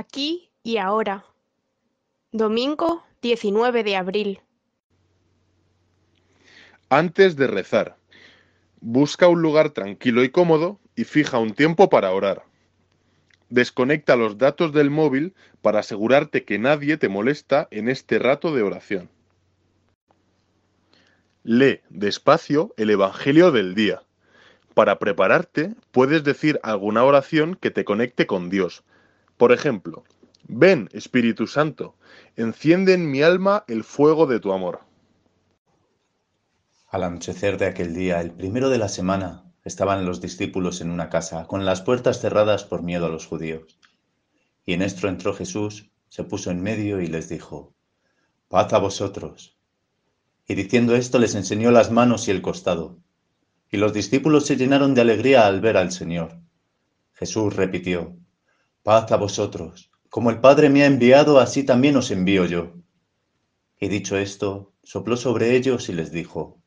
Aquí y ahora. Domingo 19 de abril. Antes de rezar, busca un lugar tranquilo y cómodo y fija un tiempo para orar. Desconecta los datos del móvil para asegurarte que nadie te molesta en este rato de oración. Lee despacio el Evangelio del día. Para prepararte, puedes decir alguna oración que te conecte con Dios, por ejemplo, ven Espíritu Santo, enciende en mi alma el fuego de tu amor. Al anochecer de aquel día, el primero de la semana, estaban los discípulos en una casa, con las puertas cerradas por miedo a los judíos. Y en esto entró Jesús, se puso en medio y les dijo, Paz a vosotros. Y diciendo esto les enseñó las manos y el costado. Y los discípulos se llenaron de alegría al ver al Señor. Jesús repitió, Paz a vosotros. Como el Padre me ha enviado, así también os envío yo. Y dicho esto, sopló sobre ellos y les dijo,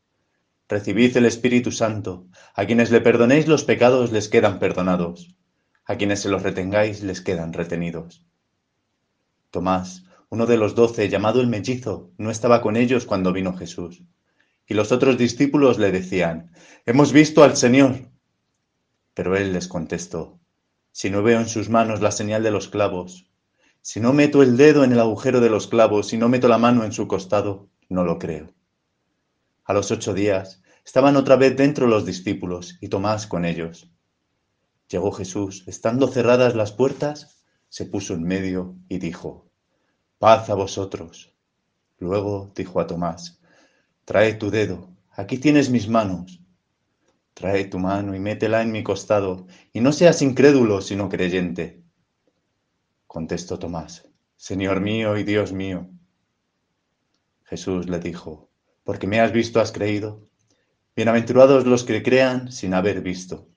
Recibid el Espíritu Santo, a quienes le perdonéis los pecados les quedan perdonados, a quienes se los retengáis les quedan retenidos. Tomás, uno de los doce, llamado el mellizo, no estaba con ellos cuando vino Jesús. Y los otros discípulos le decían, Hemos visto al Señor. Pero él les contestó, si no veo en sus manos la señal de los clavos, si no meto el dedo en el agujero de los clavos, y no meto la mano en su costado, no lo creo. A los ocho días estaban otra vez dentro los discípulos y Tomás con ellos. Llegó Jesús, estando cerradas las puertas, se puso en medio y dijo, paz a vosotros. Luego dijo a Tomás, trae tu dedo, aquí tienes mis manos, Trae tu mano y métela en mi costado, y no seas incrédulo, sino creyente. Contestó Tomás, Señor mío y Dios mío. Jesús le dijo, porque me has visto, has creído. Bienaventurados los que crean sin haber visto.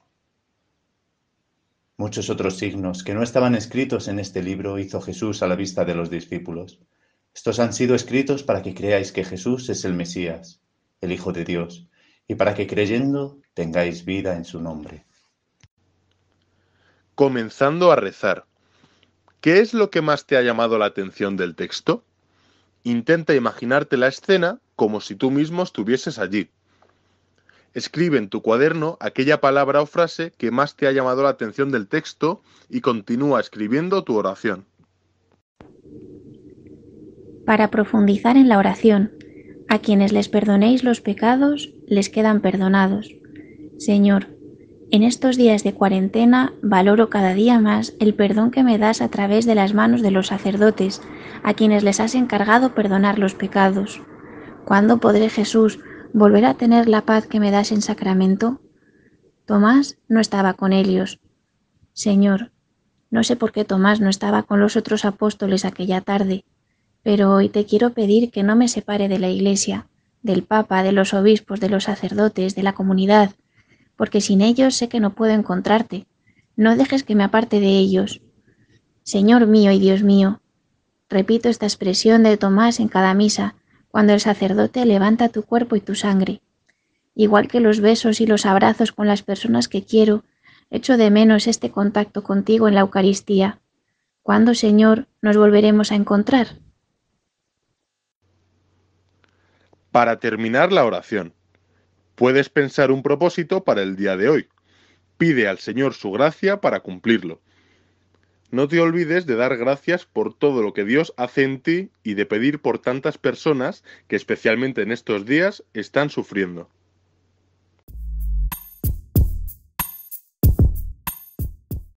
Muchos otros signos que no estaban escritos en este libro hizo Jesús a la vista de los discípulos. Estos han sido escritos para que creáis que Jesús es el Mesías, el Hijo de Dios, y para que creyendo tengáis vida en su nombre. Comenzando a rezar. ¿Qué es lo que más te ha llamado la atención del texto? Intenta imaginarte la escena como si tú mismo estuvieses allí. Escribe en tu cuaderno aquella palabra o frase que más te ha llamado la atención del texto y continúa escribiendo tu oración. Para profundizar en la oración, a quienes les perdonéis los pecados, les quedan perdonados. Señor, en estos días de cuarentena valoro cada día más el perdón que me das a través de las manos de los sacerdotes, a quienes les has encargado perdonar los pecados. ¿Cuándo podré, Jesús, volver a tener la paz que me das en sacramento? Tomás no estaba con ellos. Señor, no sé por qué Tomás no estaba con los otros apóstoles aquella tarde, pero hoy te quiero pedir que no me separe de la iglesia del Papa, de los obispos, de los sacerdotes, de la comunidad, porque sin ellos sé que no puedo encontrarte. No dejes que me aparte de ellos. Señor mío y Dios mío, repito esta expresión de Tomás en cada misa, cuando el sacerdote levanta tu cuerpo y tu sangre. Igual que los besos y los abrazos con las personas que quiero, echo de menos este contacto contigo en la Eucaristía. ¿Cuándo, Señor, nos volveremos a encontrar? Para terminar la oración, puedes pensar un propósito para el día de hoy. Pide al Señor su gracia para cumplirlo. No te olvides de dar gracias por todo lo que Dios hace en ti y de pedir por tantas personas que especialmente en estos días están sufriendo.